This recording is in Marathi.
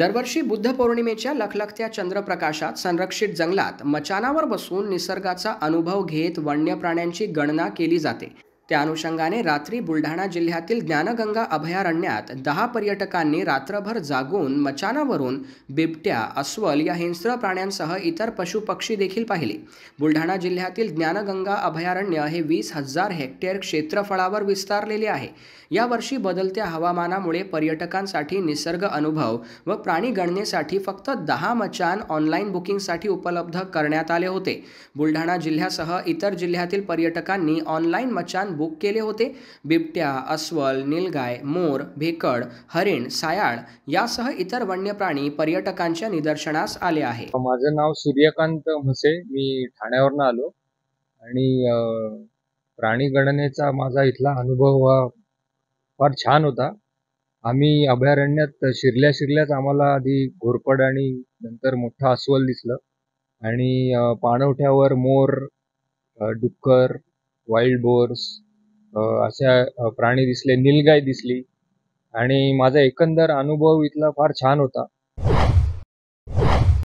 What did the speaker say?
दरवर्षी बुद्ध पौर्णिमेच्या लखलखत्या चंद्रप्रकाशात संरक्षित जंगलात मचानावर बसून निसर्गाचा अनुभव घेत वन्य प्राण्यांची गणना केली जाते त्या अनुषंगाने रात्री बुलढाणा जिल्ह्यातील ज्ञानगंगा अभयारण्यात दहा पर्यटकांनी रात्रभर जागून मचानावरून बिबट्या अस्वल या हिंस्र प्राण्यांसह इतर पशुपक्षी देखील पाहिले बुलढाणा जिल्ह्यातील ज्ञानगंगा अभयारण्य हे वीस हजार हेक्टेअर क्षेत्रफळावर विस्तारलेले आहे यावर्षी बदलत्या हवामानामुळे पर्यटकांसाठी निसर्ग अनुभव व प्राणी गणनेसाठी फक्त दहा मचान ऑनलाईन बुकिंगसाठी उपलब्ध करण्यात आले होते बुलढाणा जिल्ह्यासह इतर जिल्ह्यातील पर्यटकांनी ऑनलाईन मचान बुक केले होते बिबट्या अस्वल नीलगाय मोर भेकड हरिण सायाळ यासह इतर वन्य प्राणी पर्यटकांच्या निदर्शनास आले आहे माझं नाव सूर्यकांत म्हसे मी ठाण्यावरून आलो आणि प्राणी गणनेचा माझा इथला अनुभव हा फार छान होता आम्ही अभयारण्यात शिरल्या शिरल्याच आम्हाला आधी घोरपड आणि नंतर मोठा अस्वल दिसलं आणि पाणवठ्यावर मोर डुक्कर वाईल्ड बोर्स अशा प्राणी दिसले नीलगाय दिसली आणि माझा एकंदर अनुभव इथला फार छान होता